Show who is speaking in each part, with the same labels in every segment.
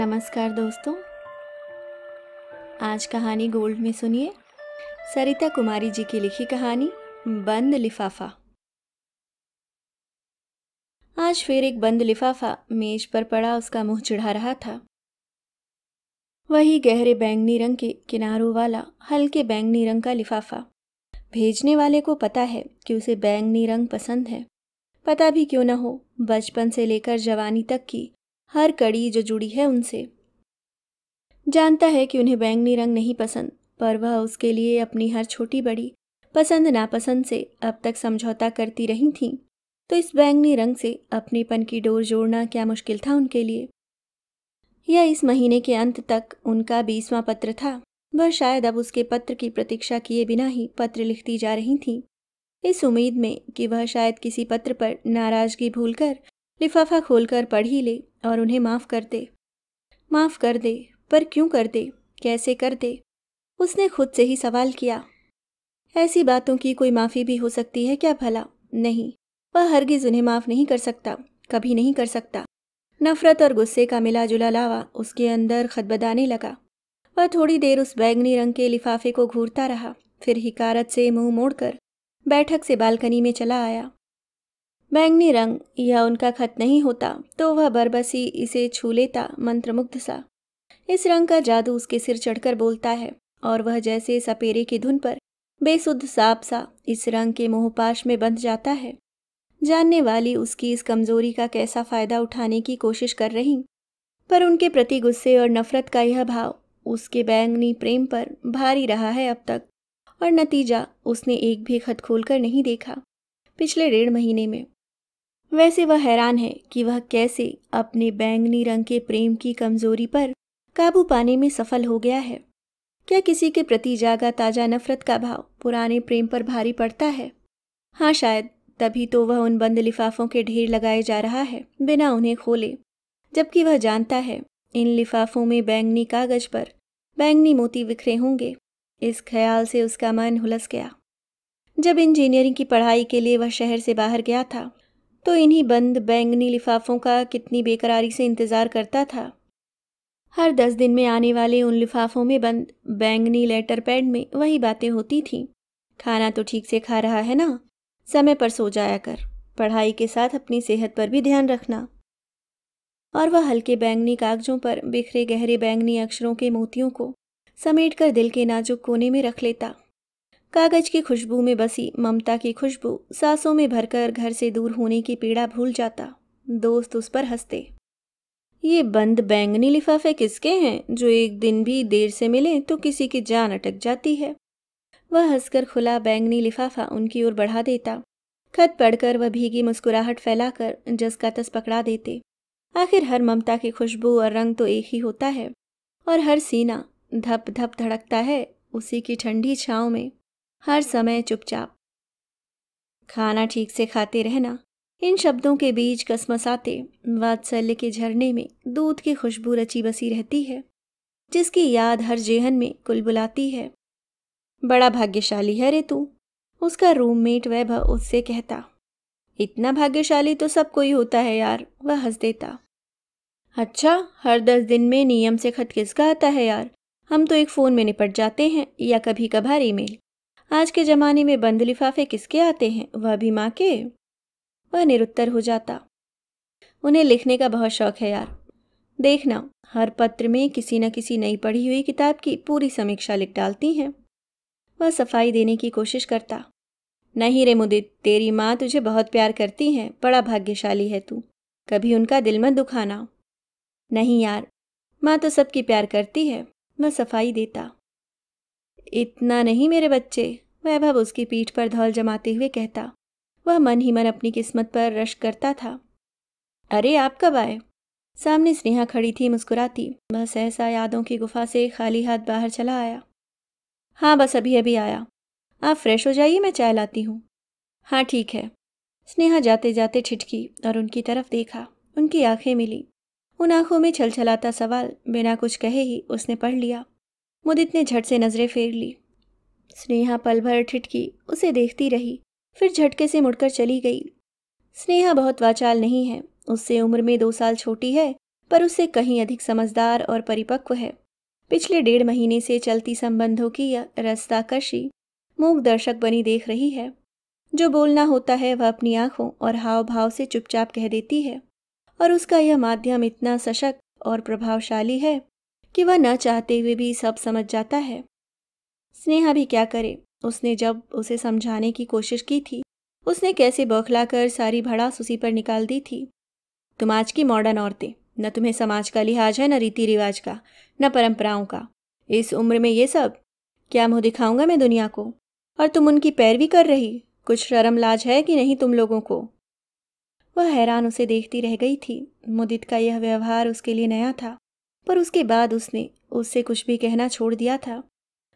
Speaker 1: नमस्कार दोस्तों आज कहानी गोल्ड में सुनिए सरिता कुमारी जी की लिखी कहानी बंद लिफाफा आज फिर एक बंद लिफाफा मेज पर पड़ा उसका मुंह चिढ़ा रहा था वही गहरे बैंगनी रंग के किनारों वाला हल्के बैंगनी रंग का लिफाफा भेजने वाले को पता है कि उसे बैंगनी रंग पसंद है पता भी क्यों ना हो बचपन से लेकर जवानी तक की हर कड़ी जो जुड़ी है उनसे जानता है कि उन्हें बैंगनी रंग नहीं पसंद पर वह उसके लिए अपनी हर छोटी बड़ी पसंद नापसंद से अब तक समझौता करती रही थीं तो इस बैंगनी रंग से अपनेपन की डोर जोड़ना क्या मुश्किल था उनके लिए यह इस महीने के अंत तक उनका बीसवां पत्र था वह शायद अब उसके पत्र की प्रतीक्षा किए बिना ही पत्र लिखती जा रही थी इस उम्मीद में कि वह शायद किसी पत्र पर नाराज़गी भूलकर लिफाफा खोलकर पढ़ ही ले और उन्हें माफ़ कर दे माफ़ कर दे पर क्यों कर दे कैसे कर दे उसने खुद से ही सवाल किया ऐसी बातों की कोई माफ़ी भी हो सकती है क्या भला नहीं वह हरगिज़ उन्हें माफ़ नहीं कर सकता कभी नहीं कर सकता नफ़रत और गुस्से का मिला जुला लावा उसके अंदर खदबदाने लगा वह थोड़ी देर उस बैगनी रंग के लिफाफे को घूरता रहा फिर हिकारत से मुंह मोड़कर बैठक से बालकनी में चला आया बैंगनी रंग यह उनका खत नहीं होता तो वह बरबसी इसे छू लेता मंत्रमुग्ध सा इस रंग का जादू उसके सिर चढ़कर बोलता है और वह जैसे सपेरे की धुन पर बेसुद्ध साप सा इस रंग के मोहपाश में बंध जाता है जानने वाली उसकी इस कमजोरी का कैसा फायदा उठाने की कोशिश कर रही पर उनके प्रति गुस्से और नफरत का यह भाव उसके बैंगनी प्रेम पर भारी रहा है अब तक और नतीजा उसने एक भी खत खोलकर नहीं देखा पिछले डेढ़ महीने में वैसे वह हैरान है कि वह कैसे अपने बैंगनी रंग के प्रेम की कमजोरी पर काबू पाने में सफल हो गया है क्या किसी के प्रति जागा ताजा नफरत का भाव पुराने प्रेम पर भारी पड़ता है हाँ शायद तभी तो वह उन बंद लिफाफों के ढेर लगाए जा रहा है बिना उन्हें खोले जबकि वह जानता है इन लिफाफों में बैंगनी कागज पर बैंगनी मोती बिखरे होंगे इस ख्याल से उसका मन हुलस गया जब इंजीनियरिंग की पढ़ाई के लिए वह शहर से बाहर गया था तो इन्हीं बंद बैंगनी लिफाफों का कितनी बेकरारी से इंतज़ार करता था हर दस दिन में आने वाले उन लिफाफों में बंद बैंगनी लेटर पैड में वही बातें होती थीं खाना तो ठीक से खा रहा है ना समय पर सो जाया कर पढ़ाई के साथ अपनी सेहत पर भी ध्यान रखना और वह हल्के बैंगनी कागजों पर बिखरे गहरे बैंगनी अक्षरों के मोतियों को समेट कर दिल के नाजुक कोने में रख लेता कागज की खुशबू में बसी ममता की खुशबू सांसों में भरकर घर से दूर होने की पीड़ा भूल जाता दोस्त उस पर हंसते ये बंद बैंगनी लिफाफे किसके हैं जो एक दिन भी देर से मिले तो किसी की जान अटक जाती है वह हंसकर खुला बैंगनी लिफाफा उनकी ओर बढ़ा देता खत पढ़कर वह भीगी मुस्कुराहट फैलाकर जस का तस पकड़ा देते आखिर हर ममता की खुशबू और रंग तो एक ही होता है और हर सीना धप धप धड़कता है उसी की ठंडी छाँव में हर समय चुपचाप खाना ठीक से खाते रहना इन शब्दों के बीच कसमसाते वात्सल्य के झरने में दूध की खुशबू रची बसी रहती है जिसकी याद हर जेहन में कुलबुलाती है बड़ा भाग्यशाली है रे तू उसका रूममेट वैभव उससे कहता इतना भाग्यशाली तो सब कोई होता है यार वह हंस देता अच्छा हर दस दिन में नियम से खत किसका आता है यार हम तो एक फ़ोन में निपट जाते हैं या कभी कभार ईमेल आज के ज़माने में बंद लिफाफे किसके आते हैं वह भी माँ के वह निरुत्तर हो जाता उन्हें लिखने का बहुत शौक है यार देखना हर पत्र में किसी न किसी नई पढ़ी हुई किताब की पूरी समीक्षा लिख डालती हैं वह सफाई देने की कोशिश करता नहीं रे मुदित तेरी माँ तुझे बहुत प्यार करती हैं बड़ा भाग्यशाली है तू कभी उनका दिल मत दुखाना नहीं यार माँ तो सबकी प्यार करती है वह सफाई देता इतना नहीं मेरे बच्चे वैभव उसकी पीठ पर धौल जमाते हुए कहता वह मन ही मन अपनी किस्मत पर रश करता था अरे आप कब आए सामने स्नेहा खड़ी थी मुस्कुराती वह सहसा यादों की गुफा से खाली हाथ बाहर चला आया हाँ बस अभी अभी आया आप फ्रेश हो जाइए मैं चाय लाती हूँ हाँ ठीक है स्नेहा जाते जाते छिटकी और उनकी तरफ देखा उनकी आंखें मिली उन आंखों में छलछलाता सवाल बिना कुछ कहे ही उसने पढ़ लिया मुदित ने झट से नज़रें फेर ली स्नेहा पल भर ठिठकी उसे देखती रही फिर झटके से मुड़कर चली गई स्नेहा बहुत वाचाल नहीं है उससे उम्र में दो साल छोटी है पर उससे कहीं अधिक समझदार और परिपक्व है पिछले डेढ़ महीने से चलती संबंधों की रस्ताकशी मूक दर्शक बनी देख रही है जो बोलना होता है वह अपनी आंखों और हाव भाव से चुपचाप कह देती है और उसका यह माध्यम इतना सशक्त और प्रभावशाली है कि वह न चाहते हुए भी सब समझ जाता है स्नेहा भी क्या करे उसने जब उसे समझाने की कोशिश की थी उसने कैसे बौखलाकर सारी भड़ास उसी पर निकाल दी थी तुम आज की मॉडर्न औरतें न तुम्हें समाज का लिहाज है न रीति रिवाज का न परंपराओं का इस उम्र में ये सब क्या मुँह दिखाऊंगा मैं दुनिया को और तुम उनकी पैरवी कर रही कुछ शर्म लाज है कि नहीं तुम लोगों को वह हैरान उसे देखती रह गई थी मुदित का यह व्यवहार उसके लिए नया था पर उसके बाद उसने उससे कुछ भी कहना छोड़ दिया था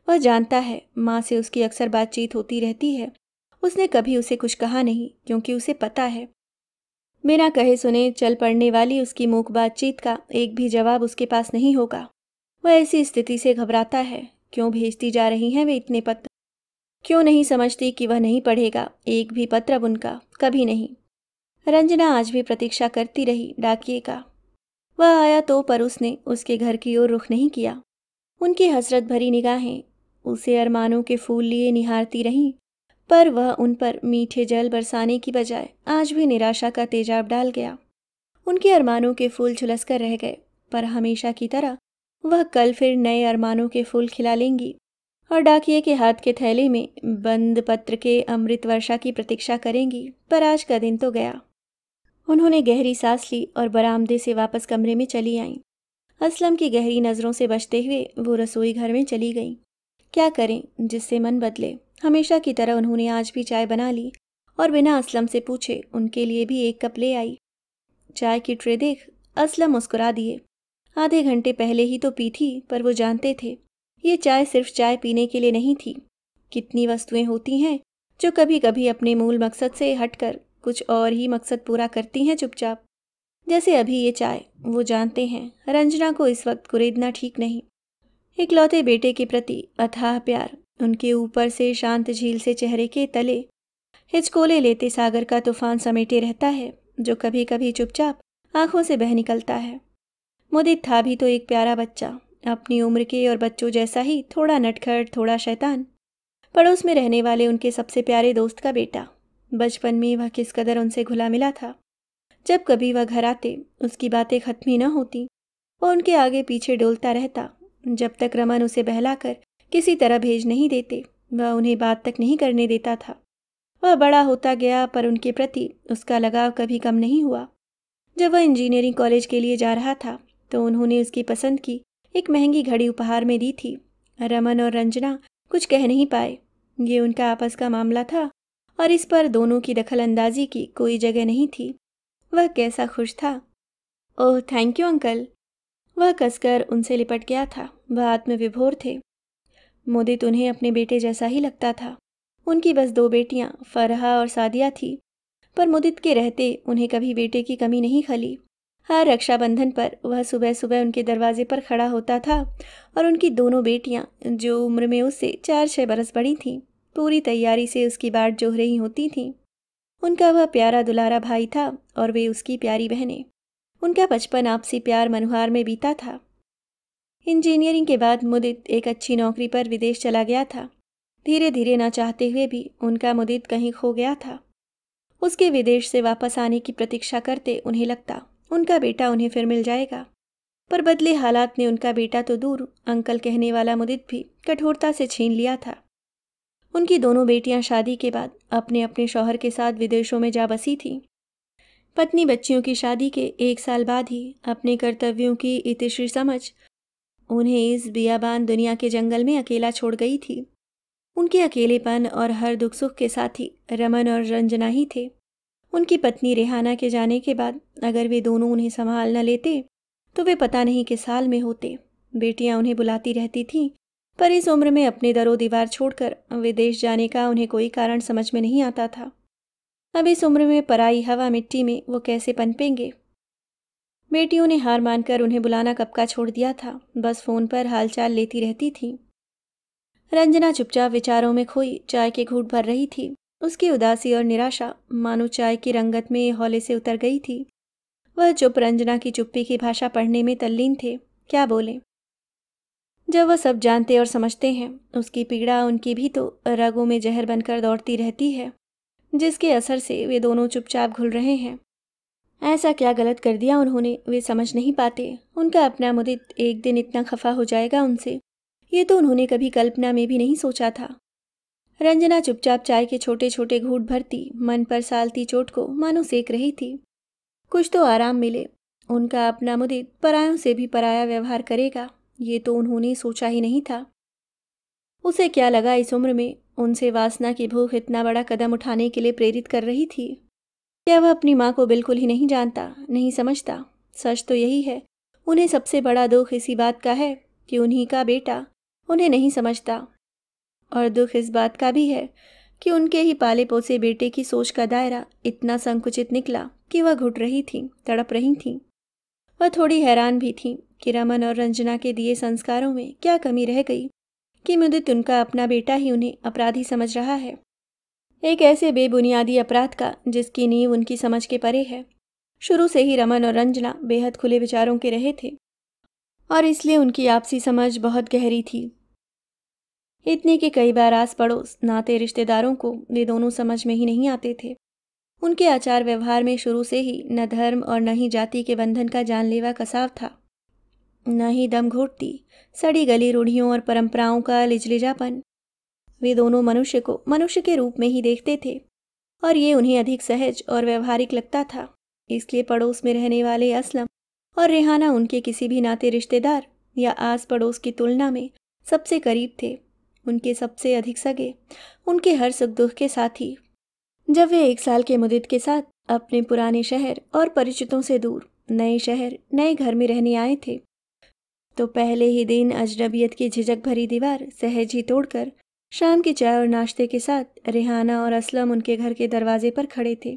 Speaker 1: वह जानता है माँ से उसकी अक्सर बातचीत होती रहती है उसने कभी उसे कुछ कहा नहीं क्योंकि उसे पता है बिना कहे सुने चल पड़ने वाली उसकी मूक बातचीत का एक भी जवाब उसके पास नहीं होगा वह ऐसी स्थिति से घबराता है क्यों भेजती जा रही हैं वे इतने पत्र क्यों नहीं समझती कि वह नहीं पढ़ेगा एक भी पत्र अब उनका कभी नहीं रंजना आज भी प्रतीक्षा करती रही डाकिए का वह आया तो पर उसने उसके घर की ओर रुख नहीं किया उनकी हसरत भरी निगाहें उसे अरमानों के फूल लिए निहारती रहीं पर वह उन पर मीठे जल बरसाने की बजाय आज भी निराशा का तेजाब डाल गया उनके अरमानों के फूल झुलस कर रह गए पर हमेशा की तरह वह कल फिर नए अरमानों के फूल खिला लेंगी और डाकिए के हाथ के थैले में बंद पत्र के अमृत वर्षा की प्रतीक्षा करेंगी पर आज का दिन तो गया उन्होंने गहरी सांस ली और बरामदे से वापस कमरे में चली आईं असलम की गहरी नज़रों से बचते हुए वो रसोई घर में चली गईं क्या करें जिससे मन बदले हमेशा की तरह उन्होंने आज भी चाय बना ली और बिना असलम से पूछे उनके लिए भी एक कप ले आई चाय की ट्रे देख असलम मुस्कुरा दिए आधे घंटे पहले ही तो पी थी पर वो जानते थे ये चाय सिर्फ चाय पीने के लिए नहीं थी कितनी वस्तुएं होती हैं जो कभी कभी अपने मूल मकसद से हटकर कुछ और ही मकसद पूरा करती हैं चुपचाप जैसे अभी ये चाय वो जानते हैं रंजना को इस वक्त कुरेदना ठीक नहीं इकलौते बेटे के प्रति अथाह प्यार उनके ऊपर से शांत झील से चेहरे के तले हिचकोले लेते सागर का तूफान समेटे रहता है जो कभी कभी चुपचाप आंखों से बह निकलता है मुदित था भी तो एक प्यारा बच्चा अपनी उम्र के और बच्चों जैसा ही थोड़ा नटखट थोड़ा शैतान पड़ोस में रहने वाले उनके सबसे प्यारे दोस्त का बेटा बचपन में वह किस कदर उनसे घुला मिला था जब कभी वह घर आते उसकी बातें खत्म ही न होती वह उनके आगे पीछे डोलता रहता जब तक रमन उसे बहलाकर किसी तरह भेज नहीं देते वह उन्हें बात तक नहीं करने देता था वह बड़ा होता गया पर उनके प्रति उसका लगाव कभी कम नहीं हुआ जब वह इंजीनियरिंग कॉलेज के लिए जा रहा था तो उन्होंने उसकी पसंद की एक महंगी घड़ी उपहार में दी थी रमन और रंजना कुछ कह नहीं पाए ये उनका आपस का मामला था और इस पर दोनों की दखलंदाजी की कोई जगह नहीं थी वह कैसा खुश था ओह थैंक यू अंकल वह कसकर उनसे लिपट गया था वह आत्मविभोर थे मोदित उन्हें अपने बेटे जैसा ही लगता था उनकी बस दो बेटियां फरहा और सादिया थी पर मुदित के रहते उन्हें कभी बेटे की कमी नहीं खली हर रक्षाबंधन पर वह सुबह सुबह उनके दरवाजे पर खड़ा होता था और उनकी दोनों बेटियां जो उम्र में उससे चार छः बरस बड़ी थीं पूरी तैयारी से उसकी बाट जोह रही होती थीं उनका वह प्यारा दुलारा भाई था और वे उसकी प्यारी बहनें उनका बचपन आपसी प्यार मनुहार में बीता था इंजीनियरिंग के बाद मुदित एक अच्छी नौकरी पर विदेश चला गया था धीरे धीरे ना चाहते हुए भी उनका मुदित कहीं खो गया था उसके विदेश से वापस आने की प्रतीक्षा करते उन्हें लगता उनका बेटा उन्हें फिर मिल जाएगा पर बदले हालात ने उनका बेटा तो दूर अंकल कहने वाला मुदित भी कठोरता से छीन लिया था उनकी दोनों बेटियां शादी के बाद अपने अपने शौहर के साथ विदेशों में जा बसी थीं पत्नी बच्चियों की शादी के एक साल बाद ही अपने कर्तव्यों की इतिश्री समझ उन्हें इस बियाबान दुनिया के जंगल में अकेला छोड़ गई थी उनके अकेलेपन और हर दुख सुख के साथ ही रमन और रंजना ही थे उनकी पत्नी रेहाना के जाने के बाद अगर वे दोनों उन्हें संभाल न लेते तो वे पता नहीं किस साल में होते बेटियां उन्हें बुलाती रहती थीं पर इस उम्र में अपने दरो दीवार छोड़कर विदेश जाने का उन्हें कोई कारण समझ में नहीं आता था अब इस उम्र में पराई हवा मिट्टी में वो कैसे पनपेंगे बेटियों ने हार मानकर उन्हें बुलाना कब का छोड़ दिया था बस फ़ोन पर हालचाल लेती रहती थी रंजना चुपचाप विचारों में खोई चाय के घूट भर रही थी उसकी उदासी और निराशा मानो चाय की रंगत में हौले से उतर गई थी वह चुप रंजना की चुप्पी की भाषा पढ़ने में तल्लीन थे क्या बोले जब वह सब जानते और समझते हैं उसकी पीड़ा उनकी भी तो रगों में जहर बनकर दौड़ती रहती है जिसके असर से वे दोनों चुपचाप घुल रहे हैं ऐसा क्या गलत कर दिया उन्होंने वे समझ नहीं पाते उनका अपना मुदित एक दिन इतना खफा हो जाएगा उनसे ये तो उन्होंने कभी कल्पना में भी नहीं सोचा था रंजना चुपचाप चाय के छोटे छोटे घूट भरती मन पर सालती चोट को मानो सेक रही थी कुछ तो आराम मिले उनका अपना मुदित परायों से भी पराया व्यवहार करेगा ये तो उन्होंने सोचा ही नहीं था उसे क्या लगा इस उम्र में उनसे वासना की भूख इतना बड़ा कदम उठाने के लिए प्रेरित कर रही थी क्या वह अपनी माँ को बिल्कुल ही नहीं जानता नहीं समझता सच तो यही है उन्हें सबसे बड़ा दुख इसी बात का है कि उन्हीं का बेटा उन्हें नहीं समझता और दुख इस बात का भी है कि उनके ही पाले पोसे बेटे की सोच का दायरा इतना संकुचित निकला कि वह घुट रही थी तड़प रही थी वह थोड़ी हैरान भी थी कि रमन और रंजना के दिए संस्कारों में क्या कमी रह गई कि मुदित उनका अपना बेटा ही उन्हें अपराधी समझ रहा है एक ऐसे बेबुनियादी अपराध का जिसकी नींव उनकी समझ के परे है शुरू से ही रमन और रंजना बेहद खुले विचारों के रहे थे और इसलिए उनकी आपसी समझ बहुत गहरी थी इतने के कई बार आस पड़ोस नाते रिश्तेदारों को वे दोनों समझ में ही नहीं आते थे उनके आचार व्यवहार में शुरू से ही न धर्म और न ही जाति के बंधन का जानलेवा कसाव था न ही दम घोटती सड़ी गली रूढ़ियों और परंपराओं का लिजलिजापन वे दोनों मनुष्य को मनुष्य के रूप में ही देखते थे और ये उन्हें अधिक सहज और व्यवहारिक लगता था इसलिए पड़ोस में रहने वाले असलम और रेहाना उनके किसी भी नाते रिश्तेदार या आस पड़ोस की तुलना में सबसे करीब थे उनके सबसे अधिक सगे उनके हर सुख दुख के साथी जब वे एक साल के मुदित के साथ अपने पुराने शहर और परिचितों से दूर नए शहर नए घर में रहने आए थे तो पहले ही दिन अजनबियत की झिझक भरी दीवार सहज ही तोड़कर शाम की चाय और नाश्ते के साथ रिहाना और असलम उनके घर के दरवाजे पर खड़े थे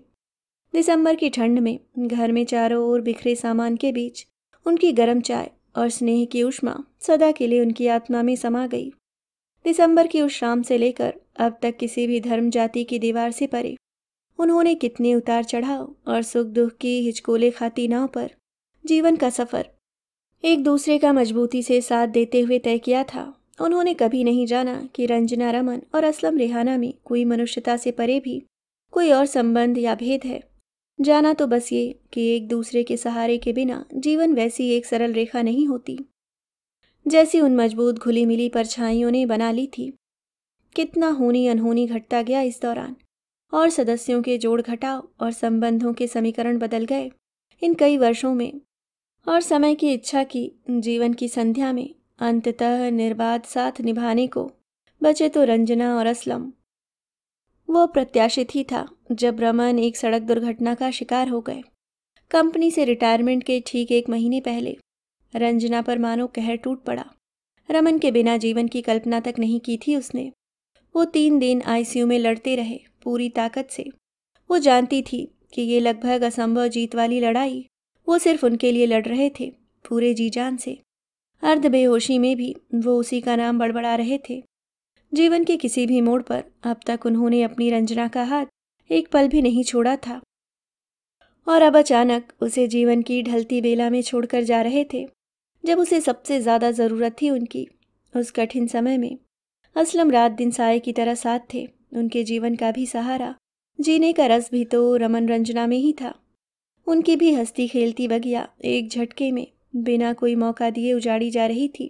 Speaker 1: दिसंबर की ठंड में घर में चारों ओर बिखरे सामान के बीच उनकी गर्म चाय और स्नेह की उष्मा सदा के लिए उनकी आत्मा में समा गई दिसंबर की उस शाम से लेकर अब तक किसी भी धर्म जाति की दीवार से परे उन्होंने कितने उतार चढ़ाव और सुख दुख की हिचकोले खाती नाव पर जीवन का सफ़र एक दूसरे का मजबूती से साथ देते हुए तय किया था उन्होंने कभी नहीं जाना कि रंजना रमन और असलम रिहाना में कोई मनुष्यता से परे भी कोई और संबंध या भेद है जाना तो बस ये कि एक दूसरे के सहारे के बिना जीवन वैसी एक सरल रेखा नहीं होती जैसी उन मजबूत घुली मिली परछाइयों ने बना ली थी कितना होनी अनहोनी घटता गया इस दौरान और सदस्यों के जोड़ घटाव और संबंधों के समीकरण बदल गए इन कई वर्षों में और समय की इच्छा की जीवन की संध्या में अंततः निर्बाध साथ निभाने को बचे तो रंजना और असलम वो प्रत्याशित ही था जब रमन एक सड़क दुर्घटना का शिकार हो गए कंपनी से रिटायरमेंट के ठीक एक महीने पहले रंजना पर मानो कहर टूट पड़ा रमन के बिना जीवन की कल्पना तक नहीं की थी उसने वो तीन दिन आईसीयू में लड़ते रहे पूरी ताकत से वो जानती थी कि ये लगभग असंभव जीत वाली लड़ाई वो सिर्फ उनके लिए लड़ रहे थे पूरे जी जान से अर्ध बेहोशी में भी वो उसी का नाम बड़बड़ा रहे थे जीवन के किसी भी मोड़ पर अब तक उन्होंने अपनी रंजना का हाथ एक पल भी नहीं छोड़ा था और अब अचानक उसे जीवन की ढलती बेला में छोड़कर जा रहे थे जब उसे सबसे ज़्यादा ज़रूरत थी उनकी उस कठिन समय में असलम रात दिन साय की तरह साथ थे उनके जीवन का भी सहारा जीने का रस भी तो रमन रंजना में ही था उनकी भी हस्ती खेलती बगिया एक झटके में बिना कोई मौका दिए उजाड़ी जा रही थी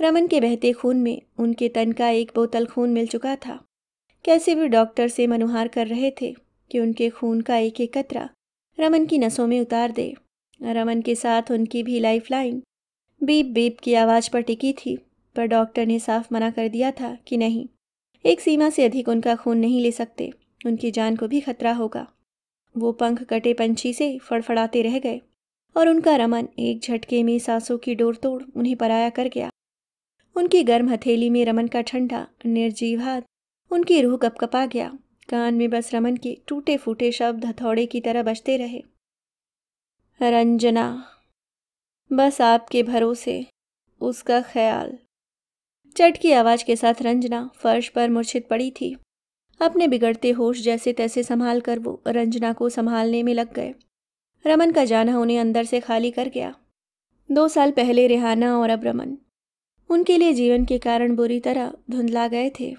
Speaker 1: रमन के बहते खून में उनके तन का एक बोतल खून मिल चुका था कैसे वे डॉक्टर से मनुहार कर रहे थे कि उनके खून का एक एक कतरा रमन की नसों में उतार दे रमन के साथ उनकी भी लाइफ लाइन बीप बीप की आवाज़ पर टिकी थी पर डॉक्टर ने साफ मना कर दिया था कि नहीं एक सीमा से अधिक उनका खून नहीं ले सकते उनकी जान को भी खतरा होगा वो पंख कटे पंछी से फड़फड़ाते रह गए और उनका रमन एक झटके में सांसों की डोर तोड़ उन्हें पराया कर गया उनकी गर्म हथेली में रमन का ठंडा निर्जीव हाथ उनकी रूह कपकपा गया कान में बस रमन के टूटे फूटे शब्द हथौड़े की तरह बजते रहे रंजना बस आपके भरोसे उसका ख्याल चट की आवाज़ के साथ रंजना फर्श पर मूर्छित पड़ी थी अपने बिगड़ते होश जैसे तैसे संभाल कर वो रंजना को संभालने में लग गए रमन का जाना उन्हें अंदर से खाली कर गया दो साल पहले रिहाना और अब रमन उनके लिए जीवन के कारण बुरी तरह धुंधला गए थे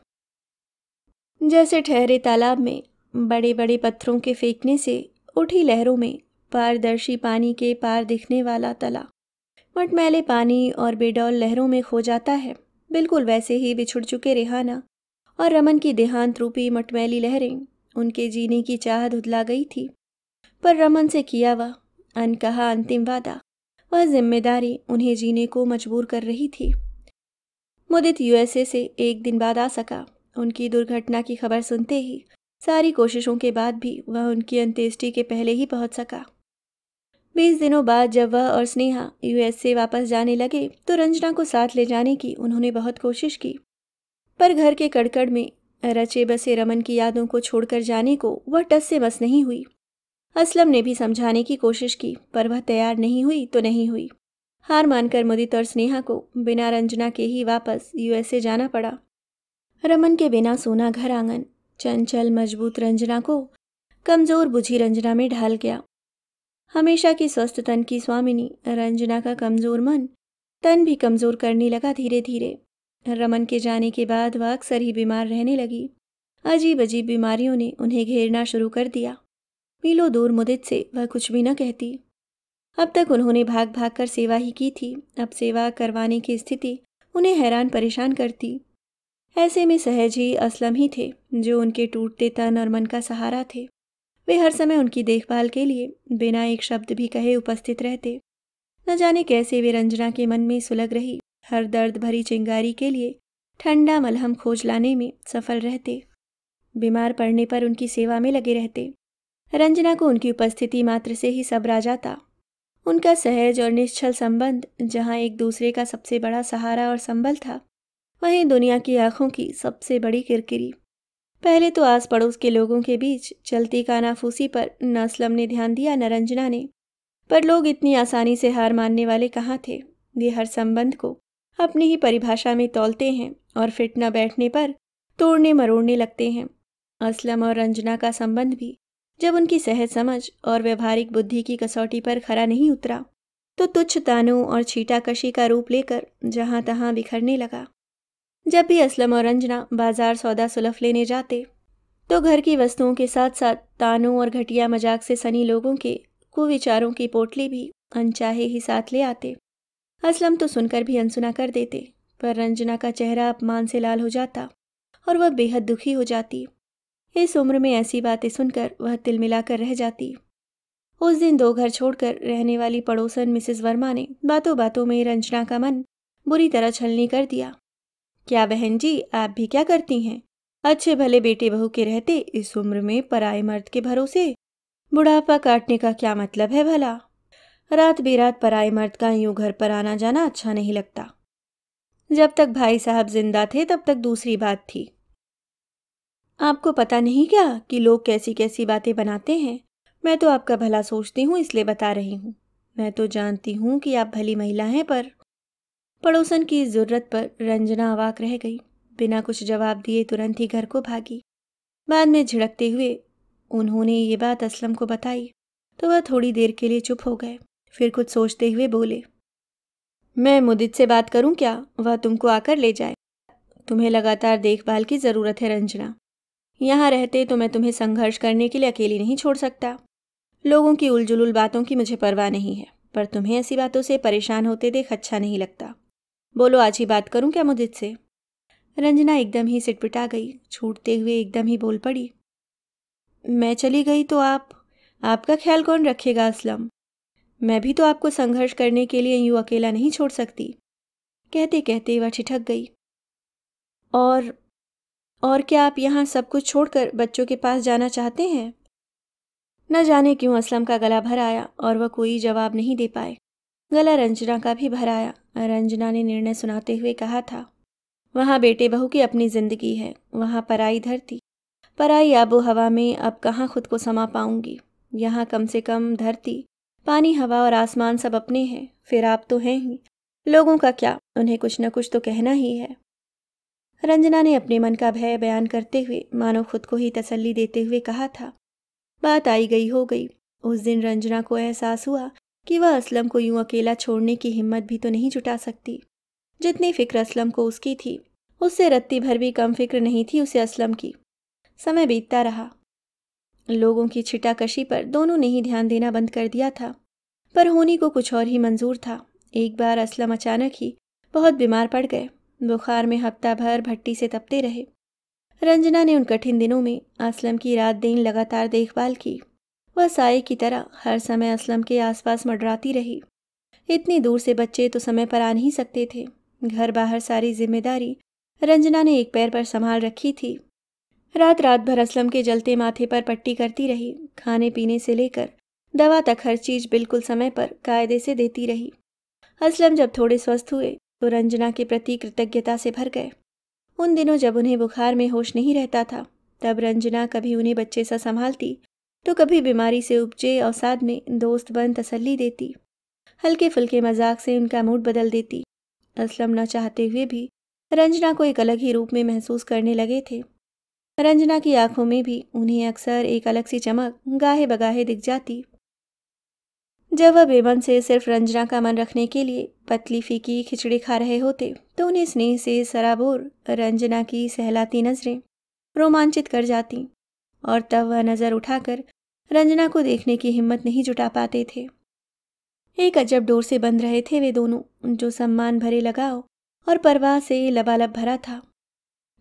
Speaker 1: जैसे ठहरे तालाब में बड़े बड़े पत्थरों के फेंकने से उठी लहरों में पारदर्शी पानी के पार दिखने वाला तला मटमैले पानी और बेडौल लहरों में खो जाता है बिल्कुल वैसे ही बिछुड़ चुके रिहाना और रमन की देहांत रूपी मटमैली लहरें उनके जीने की चाह धुदला गई थी पर रमन से किया वह अनकहा अंतिम वादा वह जिम्मेदारी उन्हें जीने को मजबूर कर रही थी मुदित यूएसए से एक दिन बाद आ सका उनकी दुर्घटना की खबर सुनते ही सारी कोशिशों के बाद भी वह उनकी अंत्येष्टि के पहले ही पहुंच सका बीस दिनों बाद जब वह और स्नेहा यूएसए वापस जाने लगे तो रंजना को साथ ले जाने की उन्होंने बहुत कोशिश की पर घर के कड़कड़ में रचे बसे रमन की यादों को छोड़कर जाने को वह टस से बस नहीं हुई असलम ने भी समझाने की कोशिश की पर वह तैयार नहीं हुई तो नहीं हुई हार मानकर मुदित और स्नेहा को बिना रंजना के ही वापस यूएसए जाना पड़ा रमन के बिना सोना घर आंगन चंचल मजबूत रंजना को कमजोर बुझी रंजना में ढाल गया हमेशा की स्वस्थ तन की स्वामिनी रंजना का कमज़ोर मन तन भी कमज़ोर करने लगा धीरे धीरे रमन के जाने के बाद वह अक्सर ही बीमार रहने लगी अजीब अजीब बीमारियों ने उन्हें घेरना शुरू कर दिया मिलो दूर मुदित से वह कुछ भी न कहती अब तक उन्होंने भाग भाग कर सेवा ही की थी अब सेवा करवाने की स्थिति उन्हें हैरान परेशान करती ऐसे में सहज ही असलम ही थे जो उनके टूटते तन और मन का सहारा थे वे हर समय उनकी देखभाल के लिए बिना एक शब्द भी कहे उपस्थित रहते न जाने कैसे वे रंजना के मन में सुलग रही हर दर्द भरी चिंगारी के लिए ठंडा मलहम खोज लाने में सफल रहते बीमार पड़ने पर उनकी सेवा में लगे रहते रंजना को उनकी उपस्थिति मात्र से ही सब राजा जाता उनका सहज और निश्चल संबंध जहाँ एक दूसरे का सबसे बड़ा सहारा और संबल था वहीं दुनिया की आंखों की सबसे बड़ी किरकिरी पहले तो आस पड़ोस के लोगों के बीच चलती कानाफूसी पर न असलम ने ध्यान दिया न रंजना ने पर लोग इतनी आसानी से हार मानने वाले कहाँ थे वे हर संबंध को अपनी ही परिभाषा में तोलते हैं और फिट न बैठने पर तोड़ने मरोड़ने लगते हैं असलम और रंजना का संबंध भी जब उनकी सहज समझ और व्यवहारिक बुद्धि की कसौटी पर खरा नहीं उतरा तो तुच्छ तानों और छीटाकशी का रूप लेकर जहाँ तहाँ बिखरने लगा जब भी असलम और अंजना बाजार सौदा सुलफ लेने जाते तो घर की वस्तुओं के साथ साथ तानों और घटिया मजाक से सनी लोगों के कुविचारों की पोटली भी अनचाहे ही साथ ले आते असलम तो सुनकर भी अनसुना कर देते पर रंजना का चेहरा अपमान से लाल हो जाता और वह बेहद दुखी हो जाती इस उम्र में ऐसी बातें सुनकर वह तिल मिलाकर रह जाती उस दिन दो घर छोड़कर रहने वाली पड़ोसन मिसेस वर्मा ने बातों बातों में रंजना का मन बुरी तरह छलनी कर दिया क्या बहन जी आप भी क्या करती हैं अच्छे भले बेटे बहू के रहते इस उम्र में पराए मर्द के भरोसे बुढ़ापा काटने का क्या मतलब है भला रात बेरात पराए मर्द का यूं घर पर आना जाना अच्छा नहीं लगता जब तक भाई साहब जिंदा थे तब तक दूसरी बात थी आपको पता नहीं क्या कि लोग कैसी कैसी बातें बनाते हैं मैं तो आपका भला सोचती हूँ इसलिए बता रही हूँ मैं तो जानती हूँ कि आप भली महिला हैं पर पड़ोसन की ज़रूरत पर रंजना अवाक रह गई बिना कुछ जवाब दिए तुरंत ही घर को भागी बाद में झिड़कते हुए उन्होंने ये बात असलम को बताई तो वह थोड़ी देर के लिए चुप हो गए फिर कुछ सोचते हुए बोले मैं मुदित से बात करूं क्या वह तुमको आकर ले जाए तुम्हें लगातार देखभाल की ज़रूरत है रंजना यहाँ रहते तो मैं तुम्हें संघर्ष करने के लिए अकेली नहीं छोड़ सकता लोगों की उलझुल बातों की मुझे परवाह नहीं है पर तुम्हें ऐसी बातों से परेशान होते देख अच्छा नहीं लगता बोलो आज ही बात करूं क्या मुदित से रंजना एकदम ही सिटपिटा गई छूटते हुए एकदम ही बोल पड़ी मैं चली गई तो आप आपका ख्याल कौन रखेगा असलम मैं भी तो आपको संघर्ष करने के लिए यूं अकेला नहीं छोड़ सकती कहते कहते वह छिठक गई और और क्या आप यहाँ सब कुछ छोड़कर बच्चों के पास जाना चाहते हैं न जाने क्यों असलम का गला भर आया और वह कोई जवाब नहीं दे पाए गला रंजना का भी भराया रंजना ने निर्णय सुनाते हुए कहा था वहाँ बेटे बहू की अपनी जिंदगी है वहाँ पराई धरती पराई आबो हवा में अब कहाँ खुद को समा पाऊंगी यहाँ कम से कम धरती पानी हवा और आसमान सब अपने हैं फिर आप तो हैं ही लोगों का क्या उन्हें कुछ न कुछ तो कहना ही है रंजना ने अपने मन का भय बयान करते हुए मानो खुद को ही तसल्ली देते हुए कहा था बात आई गई हो गई उस दिन रंजना को एहसास हुआ कि वह असलम को यूं अकेला छोड़ने की हिम्मत भी तो नहीं जुटा सकती जितनी फिक्र असलम को उसकी थी उससे रत्ती भर भी कम फिक्र नहीं थी उसे असलम की समय बीतता रहा लोगों की छिटाकशी पर दोनों ने ही ध्यान देना बंद कर दिया था पर होनी को कुछ और ही मंजूर था एक बार असलम अचानक ही बहुत बीमार पड़ गए बुखार में हफ्ता भर भट्टी से तपते रहे रंजना ने उन कठिन दिनों में असलम की रात दिन लगातार देखभाल की वह साय की तरह हर समय असलम के आसपास मडराती रही इतनी दूर से बच्चे तो समय पर आ नहीं सकते थे घर बाहर सारी जिम्मेदारी रंजना ने एक पैर पर संभाल रखी थी रात रात भर असलम के जलते माथे पर पट्टी करती रही खाने पीने से लेकर दवा तक हर चीज़ बिल्कुल समय पर कायदे से देती रही असलम जब थोड़े स्वस्थ हुए तो रंजना के प्रति कृतज्ञता से भर गए उन दिनों जब उन्हें बुखार में होश नहीं रहता था तब रंजना कभी उन्हें बच्चे सा संभालती तो कभी बीमारी से उपजे अवसाद में दोस्त बन तसल्ली देती हल्के फुल्के मजाक से उनका मूड बदल देती असलम न चाहते हुए भी रंजना को एक अलग ही रूप में महसूस करने लगे थे रंजना की आंखों में भी उन्हें अक्सर एक अलग सी चमक गाहे बगाहे दिख जाती जब वह बेमन से सिर्फ रंजना का मन रखने के लिए पतली फीकी खिचड़ी खा रहे होते तो उन्हें स्नेह से सराबोर रंजना की सहलाती नज़रें रोमांचित कर जाती और तब वह नज़र उठाकर रंजना को देखने की हिम्मत नहीं जुटा पाते थे एक अजब डोर से बंध रहे थे वे दोनों जो सम्मान भरे लगाओ और परवाह से लबालब भरा था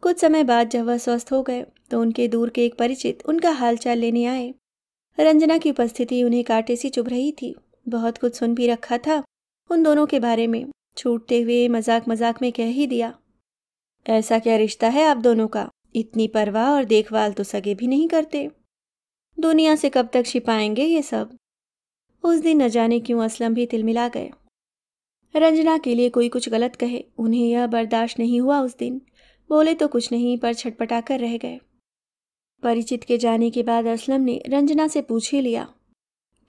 Speaker 1: कुछ समय बाद जब वह स्वस्थ हो गए तो उनके दूर के एक परिचित उनका हालचाल लेने आए रंजना की उपस्थिति उन्हें कांटे सी चुभ रही थी बहुत कुछ सुन भी रखा था उन दोनों के बारे में छूटते हुए मजाक मजाक में कह ही दिया ऐसा क्या रिश्ता है आप दोनों का इतनी परवाह और देखभाल तो सगे भी नहीं करते दुनिया से कब तक छिपाएंगे ये सब उस दिन न जाने क्यों असलम भी तिलमिला गए रंजना के लिए कोई कुछ गलत कहे उन्हें यह बर्दाश्त नहीं हुआ उस दिन बोले तो कुछ नहीं पर छटपटा कर रह गए परिचित के जाने के बाद असलम ने रंजना से पूछ ही लिया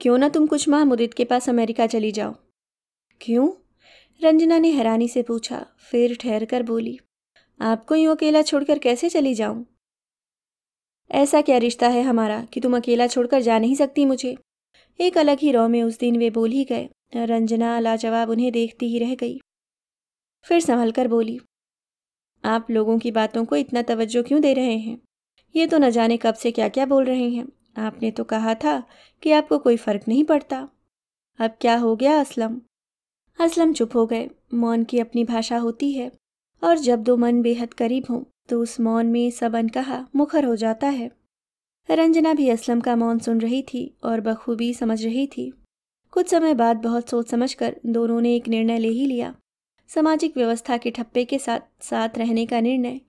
Speaker 1: क्यों ना तुम कुछ माह मुरीद के पास अमेरिका चली जाओ क्यों रंजना ने हैरानी से पूछा फिर ठहर कर बोली आपको यूँ अकेला छोड़कर कैसे चली जाऊं ऐसा क्या रिश्ता है हमारा कि तुम अकेला छोड़कर जा नहीं सकती मुझे एक अलग ही रौ में उस दिन वे बोल ही गए रंजना लाजवाब उन्हें देखती ही रह गई फिर संभल कर बोली आप लोगों की बातों को इतना तवज्जो क्यों दे रहे हैं ये तो न जाने कब से क्या क्या बोल रहे हैं आपने तो कहा था कि आपको कोई फ़र्क नहीं पड़ता अब क्या हो गया असलम असलम चुप हो गए मौन की अपनी भाषा होती है और जब दो मन बेहद करीब हों तो उस मौन में सब अनकहा मुखर हो जाता है रंजना भी असलम का मौन सुन रही थी और बखूबी समझ रही थी कुछ समय बाद बहुत सोच समझ कर दोनों ने एक निर्णय ले ही लिया सामाजिक व्यवस्था के ठप्पे के साथ साथ रहने का निर्णय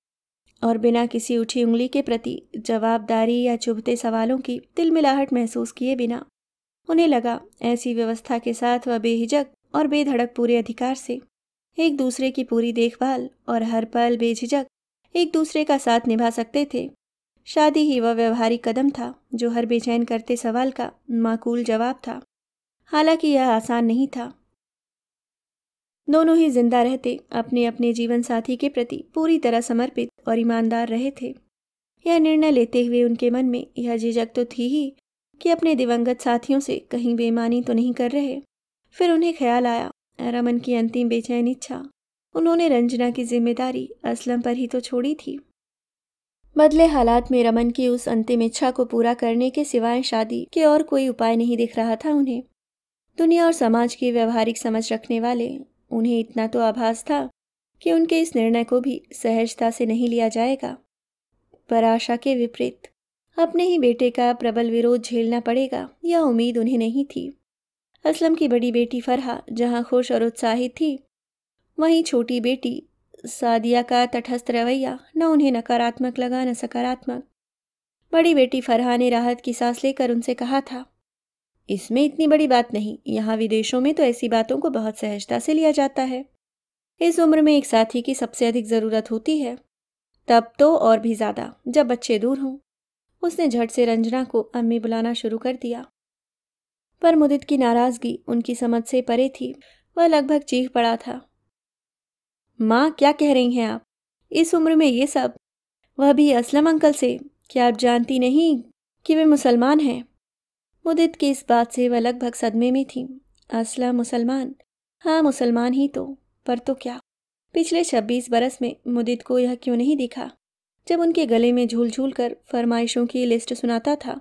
Speaker 1: और बिना किसी उठी उंगली के प्रति जवाबदारी या चुभते सवालों की तिल मिलाहट महसूस किए बिना उन्हें लगा ऐसी व्यवस्था के साथ वह बेहिजक और बेधड़क पूरे अधिकार से एक दूसरे की पूरी देखभाल और हर पल बेझिझक एक दूसरे का साथ निभा सकते थे शादी ही वह व्यवहारिक कदम था जो हर बेचैन करते सवाल का माकूल जवाब था हालांकि यह आसान नहीं था दोनों ही जिंदा रहते अपने अपने जीवन साथी के प्रति पूरी तरह समर्पित और ईमानदार रहे थे यह निर्णय लेते हुए उनके मन में यह झिझक तो थी ही कि अपने दिवंगत साथियों से कहीं बेमानी तो नहीं कर रहे फिर उन्हें ख्याल आया रमन की अंतिम बेचैन इच्छा उन्होंने रंजना की जिम्मेदारी असलम पर ही तो छोड़ी थी बदले हालात में रमन की उस अंतिम इच्छा को पूरा करने के सिवाय शादी के और कोई उपाय नहीं दिख रहा था उन्हें दुनिया और समाज की व्यवहारिक समझ रखने वाले उन्हें इतना तो आभास था कि उनके इस निर्णय को भी सहजता से नहीं लिया जाएगा पर आशा के विपरीत अपने ही बेटे का प्रबल विरोध झेलना पड़ेगा यह उम्मीद उन्हें नहीं थी असलम की बड़ी बेटी फरहा जहां खुश और उत्साहित थी वहीं छोटी बेटी सादिया का तटस्थ रवैया न उन्हें नकारात्मक लगा न सकारात्मक बड़ी बेटी फरहा ने राहत की सांस लेकर उनसे कहा था इसमें इतनी बड़ी बात नहीं यहाँ विदेशों में तो ऐसी बातों को बहुत सहजता से लिया जाता है इस उम्र में एक साथी की सबसे अधिक ज़रूरत होती है तब तो और भी ज़्यादा जब बच्चे दूर हों उसने झट से रंजना को अम्मी बुलाना शुरू कर दिया पर मुदित की नाराज़गी उनकी समझ से परे थी वह लगभग चीख पड़ा था माँ क्या कह रही हैं आप इस उम्र में ये सब वह भी असलम अंकल से क्या आप जानती नहीं कि वे मुसलमान हैं मुदित की इस बात से वह लगभग सदमे में थी असलम मुसलमान हाँ मुसलमान ही तो पर तो क्या पिछले छब्बीस बरस में मुदित को यह क्यों नहीं दिखा जब उनके गले में झूल झूल कर फरमाइशों की लिस्ट सुनाता था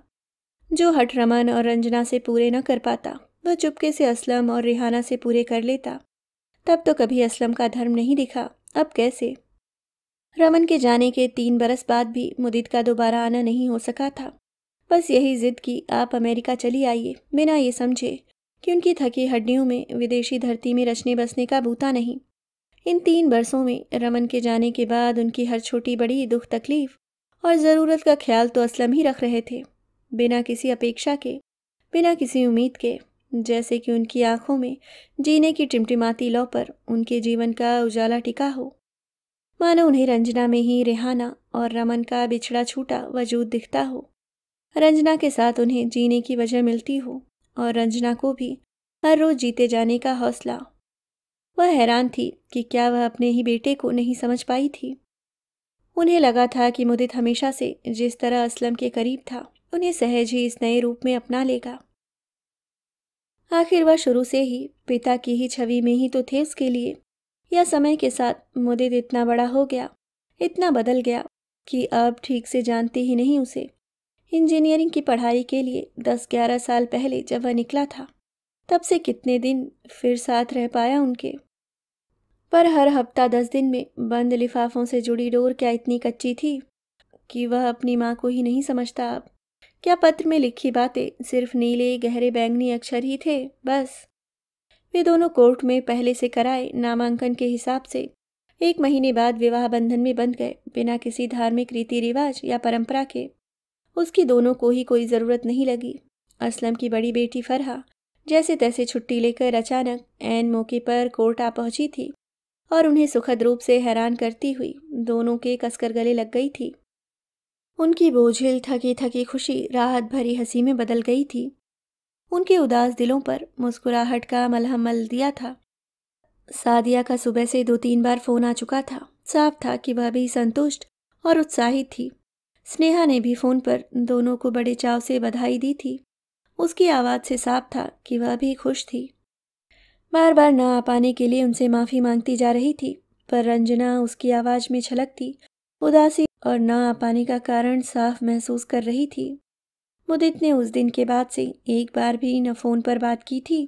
Speaker 1: जो हट रमन और रंजना से पूरे न कर पाता वह चुपके से असलम और रिहाना से पूरे कर लेता तब तो कभी असलम का धर्म नहीं दिखा अब कैसे रमन के जाने के तीन बरस बाद भी मुदित का दोबारा आना नहीं हो सका था बस यही जिद की आप अमेरिका चली आइए बिना ये समझे कि उनकी थकी हड्डियों में विदेशी धरती में रचने बसने का बूता नहीं इन तीन बरसों में रमन के जाने के बाद उनकी हर छोटी बड़ी दुख तकलीफ और ज़रूरत का ख्याल तो असलम ही रख रहे थे बिना किसी अपेक्षा के बिना किसी उम्मीद के जैसे कि उनकी आंखों में जीने की टिमटिमाती लौ पर उनके जीवन का उजाला टिका हो मानो उन्हें रंजना में ही रेहाना और रमन का बिछड़ा छूटा वजूद दिखता हो रंजना के साथ उन्हें जीने की वजह मिलती हो और रंजना को भी हर रोज़ जीते जाने का हौसला वह हैरान थी कि क्या वह अपने ही बेटे को नहीं समझ पाई थी उन्हें लगा था कि मुदित हमेशा से जिस तरह असलम के करीब था उन्हें सहज ही इस नए रूप में अपना लेगा आखिर वह शुरू से ही पिता की ही छवि में ही तो थे उसके लिए यह समय के साथ मुदित इतना बड़ा हो गया इतना बदल गया कि अब ठीक से जानते ही नहीं उसे इंजीनियरिंग की पढ़ाई के लिए दस ग्यारह साल पहले जब वह निकला था तब से कितने दिन फिर साथ रह पाया उनके पर हर हफ्ता दस दिन में बंद लिफाफों से जुड़ी डोर क्या इतनी कच्ची थी कि वह अपनी माँ को ही नहीं समझता अब क्या पत्र में लिखी बातें सिर्फ नीले गहरे बैंगनी अक्षर ही थे बस वे दोनों कोर्ट में पहले से कराए नामांकन के हिसाब से एक महीने बाद विवाह बंधन में बंध गए बिना किसी धार्मिक रीति रिवाज या परंपरा के उसकी दोनों को ही कोई ज़रूरत नहीं लगी असलम की बड़ी बेटी फरहा जैसे तैसे छुट्टी लेकर अचानक एन मौके पर कोर्ट आ पहुंची थी और उन्हें सुखद रूप से हैरान करती हुई दोनों के कसकर गले लग गई थी उनकी बोझिल थकी थकी खुशी राहत भरी हंसी में बदल गई थी उनके उदास दिलों पर मुस्कुराहट का मलहमल दिया था सादिया का सुबह से दो तीन बार फ़ोन आ चुका था साफ था कि वह भी संतुष्ट और उत्साहित थी स्नेहा ने भी फ़ोन पर दोनों को बड़े चाव से बधाई दी थी उसकी आवाज़ से साफ था कि वह भी खुश थी बार बार ना आ पाने के लिए उनसे माफ़ी मांगती जा रही थी पर रंजना उसकी आवाज़ में छलकती उदासी और न आ पाने का कारण साफ महसूस कर रही थी मुदित ने उस दिन के बाद से एक बार भी न फ़ोन पर बात की थी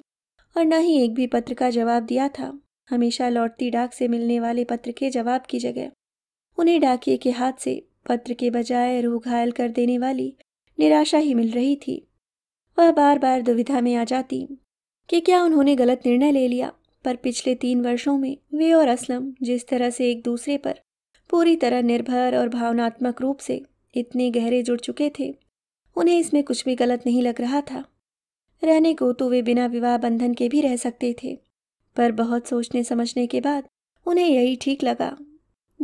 Speaker 1: और न ही एक भी पत्र का जवाब दिया था हमेशा लौटती डाक से मिलने वाले पत्र के जवाब की जगह उन्हें डाकिए के हाथ से पत्र के बजाय रूह घायल कर देने वाली निराशा ही मिल रही थी वह बार बार दुविधा में आ जाती कि क्या उन्होंने गलत निर्णय ले लिया पर पिछले तीन वर्षों में वे और असलम जिस तरह से एक दूसरे पर पूरी तरह निर्भर और भावनात्मक रूप से इतने गहरे जुड़ चुके थे उन्हें इसमें कुछ भी गलत नहीं लग रहा था रहने को तो वे बिना विवाह बंधन के भी रह सकते थे पर बहुत सोचने समझने के बाद उन्हें यही ठीक लगा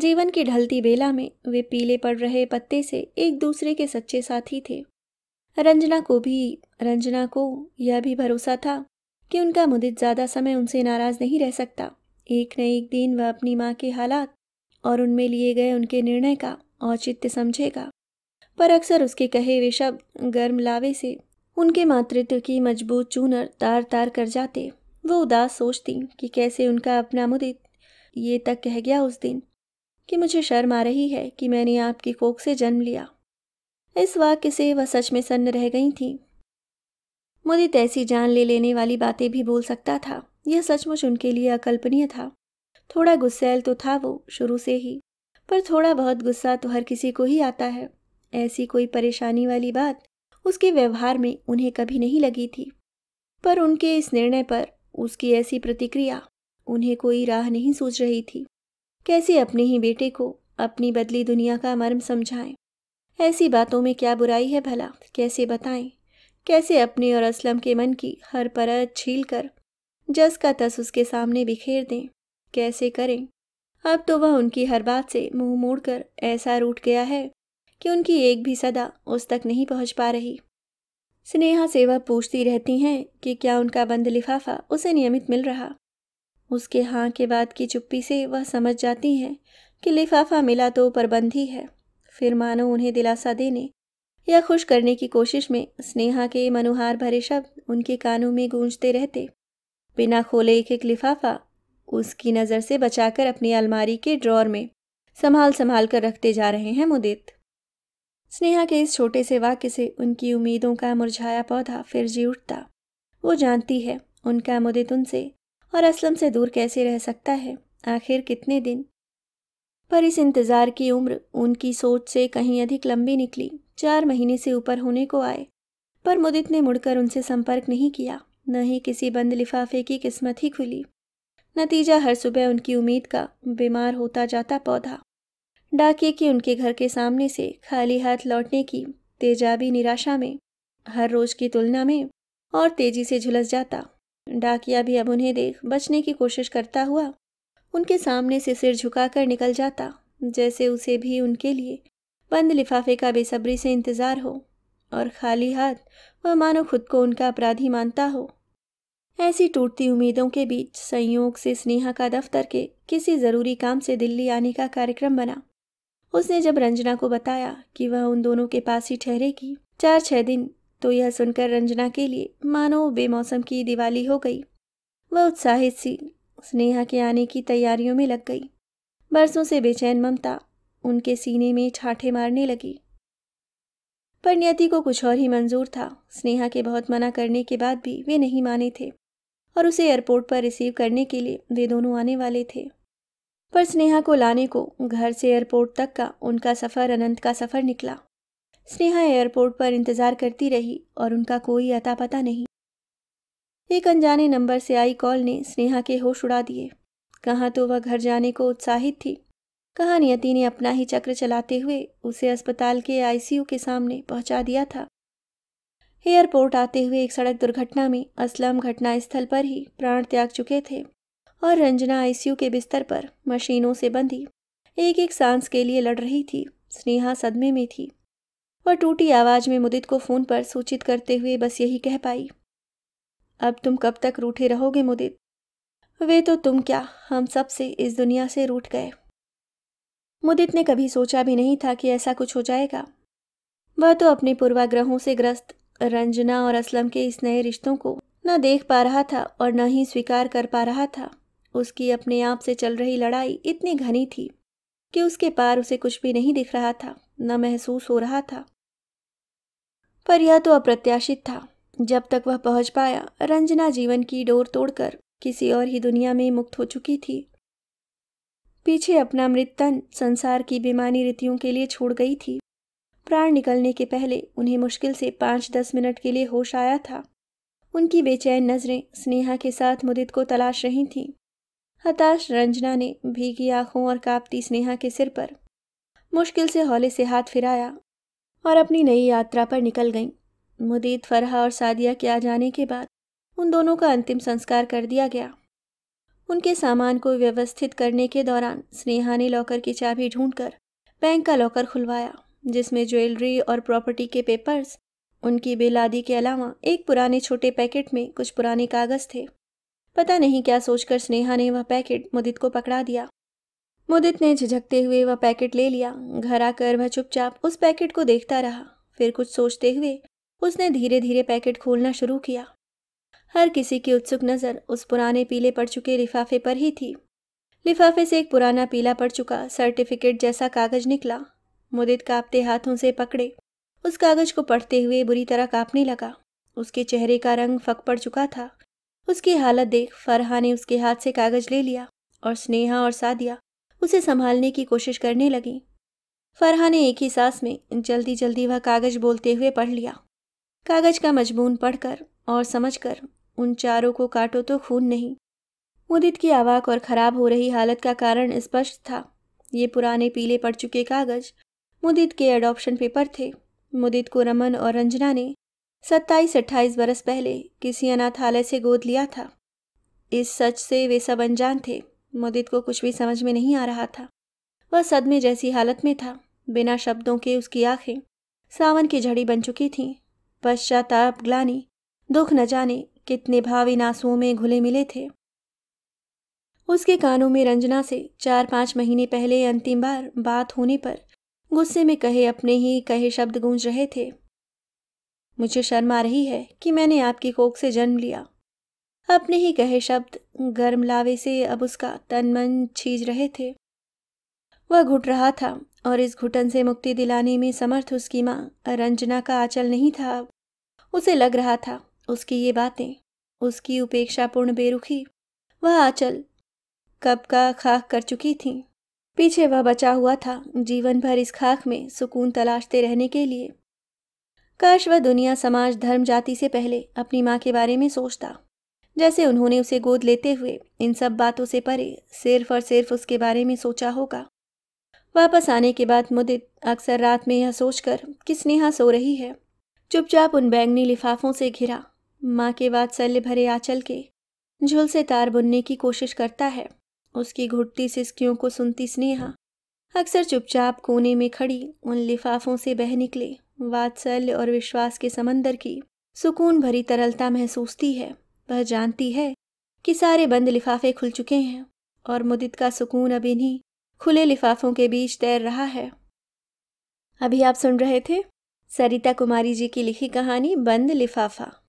Speaker 1: जीवन की ढलती बेला में वे पीले पड़ रहे पत्ते से एक दूसरे के सच्चे साथी थे रंजना को भी रंजना को यह भी भरोसा था कि उनका मुदित ज़्यादा समय उनसे नाराज़ नहीं रह सकता एक न एक दिन वह अपनी माँ के हालात और उनमें लिए गए उनके निर्णय का औचित्य समझेगा पर अक्सर उसके कहे वे शब्द गर्म लावे से उनके मातृत्व की मजबूत चूनर तार तार कर जाते वो उदास सोचती कि कैसे उनका अपना मुदित ये तक कह गया उस दिन कि मुझे शर्म आ रही है कि मैंने आपकी कोख से जन्म लिया इस वाक्य से वह सच में सन्न रह गई थी मुदित ऐसी जान ले लेने वाली बातें भी बोल सकता था यह सचमुच उनके लिए अकल्पनीय था थोड़ा गुस्सेल तो था वो शुरू से ही पर थोड़ा बहुत गुस्सा तो हर किसी को ही आता है ऐसी कोई परेशानी वाली बात उसके व्यवहार में उन्हें कभी नहीं लगी थी पर उनके इस निर्णय पर उसकी ऐसी प्रतिक्रिया उन्हें कोई राह नहीं सोच रही थी कैसे अपने ही बेटे को अपनी बदली दुनिया का मर्म समझाएं ऐसी बातों में क्या बुराई है भला कैसे बताएं कैसे अपने और असलम के मन की हर परत छील कर जस का तस उसके सामने बिखेर दें कैसे करें अब तो वह उनकी हर बात से मुंह मोड़कर ऐसा रूठ गया है कि उनकी एक भी सदा उस तक नहीं पहुंच पा रही स्नेहा से वह पूछती रहती हैं कि क्या उनका बंद लिफाफा उसे नियमित मिल रहा उसके हाँ के बाद की चुप्पी से वह समझ जाती हैं कि लिफाफा मिला तो प्रबंध ही है फिर मानो उन्हें दिलासा देने या खुश करने की कोशिश में स्नेहा के मनोहार भरे शब्द उनके कानों में गूंजते रहते बिना खोले एक एक लिफाफा उसकी नज़र से बचाकर अपनी अलमारी के ड्रॉर में संभाल संभाल कर रखते जा रहे हैं मुदित स्नेहा के इस छोटे से वाक्य से उनकी उम्मीदों का मुरझाया पौधा फिर जी उठता वो जानती है उनका मुदित उनसे और असलम से दूर कैसे रह सकता है आखिर कितने दिन पर इस इंतज़ार की उम्र उनकी सोच से कहीं अधिक लंबी निकली चार महीने से ऊपर होने को आए पर मुदित ने मुड़कर उनसे संपर्क नहीं किया न ही किसी बंद लिफाफे की किस्मत ही खुली नतीजा हर सुबह उनकी उम्मीद का बीमार होता जाता पौधा डाके के उनके घर के सामने से खाली हाथ लौटने की तेजाबी निराशा में हर रोज की तुलना में और तेजी से झुलस जाता डाकिया भी अब उन्हें देख बचने की कोशिश करता हुआ उनके सामने से सिर झुकाकर निकल जाता जैसे उसे भी उनके लिए बंद लिफाफे का बेसब्री से इंतज़ार हो और खाली हाथ वह मानो खुद को उनका अपराधी मानता हो ऐसी टूटती उम्मीदों के बीच संयोग से स्नेहा का दफ्तर के किसी ज़रूरी काम से दिल्ली आने का कार्यक्रम बना उसने जब रंजना को बताया कि वह उन दोनों के पास ही ठहरेगी चार छः दिन तो यह सुनकर रंजना के लिए मानो बेमौसम की दिवाली हो गई वह उत्साहित सी स्नेहा के आने की तैयारियों में लग गई बरसों से बेचैन ममता उनके सीने में छाठे मारने लगी पर नियति को कुछ और ही मंजूर था स्नेहा के बहुत मना करने के बाद भी वे नहीं माने थे और उसे एयरपोर्ट पर रिसीव करने के लिए वे दोनों आने वाले थे पर स्नेहा को लाने को घर से एयरपोर्ट तक का उनका सफ़र अनंत का सफ़र निकला स्नेहा एयरपोर्ट पर इंतज़ार करती रही और उनका कोई अता पता नहीं एक अनजाने नंबर से आई कॉल ने स्नेहा के होश उड़ा दिए कहाँ तो वह घर जाने को उत्साहित थी कहाँ नियति ने अपना ही चक्र चलाते हुए उसे अस्पताल के आईसीयू के सामने पहुंचा दिया था एयरपोर्ट आते हुए एक सड़क दुर्घटना में असलम घटनास्थल पर ही प्राण त्याग चुके थे और रंजना आईसीयू के बिस्तर पर मशीनों से बंधी एक एक सांस के लिए लड़ रही थी स्नेहा सदमे में थी वह टूटी आवाज़ में मुदित को फ़ोन पर सूचित करते हुए बस यही कह पाई अब तुम कब तक रूठे रहोगे मुदित वे तो तुम क्या हम सब से इस दुनिया से रूठ गए मुदित ने कभी सोचा भी नहीं था कि ऐसा कुछ हो जाएगा वह तो अपने पूर्वाग्रहों से ग्रस्त रंजना और असलम के इस नए रिश्तों को न देख पा रहा था और न ही स्वीकार कर पा रहा था उसकी अपने आप से चल रही लड़ाई इतनी घनी थी कि उसके पार उसे कुछ भी नहीं दिख रहा था न महसूस हो रहा था पर यह तो अप्रत्याशित था जब तक वह पहुंच पाया रंजना जीवन की डोर तोड़कर किसी और ही दुनिया में मुक्त हो चुकी थी पीछे अपना मृतन संसार की बेमानी रीतियों के लिए छोड़ गई थी प्राण निकलने के पहले उन्हें मुश्किल से पाँच दस मिनट के लिए होश आया था उनकी बेचैन नज़रें स्नेहा के साथ मुदित को तलाश रही थीं हताश रंजना ने भीगी आंखों और कांपती स्नेहा के सिर पर मुश्किल से हौले से हाथ फिराया और अपनी नई यात्रा पर निकल गईं मुदित फरहा और सादिया के आ जाने के बाद उन दोनों का अंतिम संस्कार कर दिया गया उनके सामान को व्यवस्थित करने के दौरान स्नेहा ने लॉकर की चाबी ढूंढकर बैंक का लॉकर खुलवाया जिसमें ज्वेलरी और प्रॉपर्टी के पेपर्स उनकी बेलादी के अलावा एक पुराने छोटे पैकेट में कुछ पुराने कागज़ थे पता नहीं क्या सोचकर स्नेहा ने वह पैकेट मुदित को पकड़ा दिया मुदित ने झिझकते हुए वह पैकेट ले लिया घर आकर वह चुपचाप उस पैकेट को देखता रहा फिर कुछ सोचते हुए उसने धीरे धीरे पैकेट खोलना शुरू किया हर किसी की उत्सुक नज़र उस पुराने पीले पड़ चुके लिफाफे पर ही थी लिफाफे से एक पुराना पीला पड़ चुका सर्टिफिकेट जैसा कागज़ निकला मुदित कांपते हाथों से पकड़े उस कागज को पढ़ते हुए बुरी तरह कांपने लगा उसके चेहरे का रंग फक पड़ चुका था उसकी हालत देख फरहा ने उसके हाथ से कागज ले लिया और स्नेहा और सादिया उसे संभालने की कोशिश करने लगी फरहा ने एक ही सांस में जल्दी जल्दी वह कागज बोलते हुए पढ़ लिया कागज का मजमून पढ़कर और समझकर उन चारों को काटो तो खून नहीं मुदित की आवाक और खराब हो रही हालत का कारण स्पष्ट था ये पुराने पीले पड़ चुके कागज मुदित के एडॉप्शन पेपर थे मुदित को रमन और रंजना ने सत्ताईस अट्ठाईस बरस पहले किसी अनाथालय से गोद लिया था इस सच से वे सब अनजान थे मुदित को कुछ भी समझ में नहीं आ रहा था वह सदमे जैसी हालत में था बिना शब्दों के उसकी आंखें सावन की झड़ी बन चुकी थीं पश्चाताप ग्लानी दुख न जाने कितने भावी नासुओं आंसुओं में घुले मिले थे उसके कानों में रंजना से चार पांच महीने पहले अंतिम बार बात होने पर गुस्से में कहे अपने ही कहे शब्द गूंज रहे थे मुझे शर्म आ रही है कि मैंने आपकी कोख से जन्म लिया अपने ही कहे शब्द गर्म लावे से अब उसका तन मन छीज रहे थे वह घुट रहा था और इस घुटन से मुक्ति दिलाने में समर्थ उसकी माँ रंजना का आचल नहीं था अब उसे लग रहा था उसकी ये बातें उसकी उपेक्षापूर्ण बेरुखी वह आचल कब का खाक कर चुकी थी पीछे वह बचा हुआ था जीवन भर इस खाक में सुकून तलाशते रहने के लिए काश वह दुनिया समाज धर्म जाति से पहले अपनी माँ के बारे में सोचता जैसे उन्होंने उसे गोद लेते हुए इन सब बातों से परे सिर्फ और सिर्फ उसके बारे में सोचा होगा वापस आने के बाद मुदित अक्सर रात में यह सोचकर कि स्नेहा सो रही है चुपचाप उन बैंगनी लिफाफों से घिरा माँ के वात्सल्य भरे आंचल के झुल से तार बुनने की कोशिश करता है उसकी घुटती सिस्कियों को सुनती स्नेहा अक्सर चुपचाप कोने में खड़ी उन लिफाफों से बह निकले वात्सल्य और विश्वास के समंदर की सुकून भरी तरलता महसूसती है वह जानती है कि सारे बंद लिफाफे खुल चुके हैं और मुदित का सुकून अब इन्हीं खुले लिफाफों के बीच तैर रहा है अभी आप सुन रहे थे सरिता कुमारी जी की लिखी कहानी बंद लिफाफा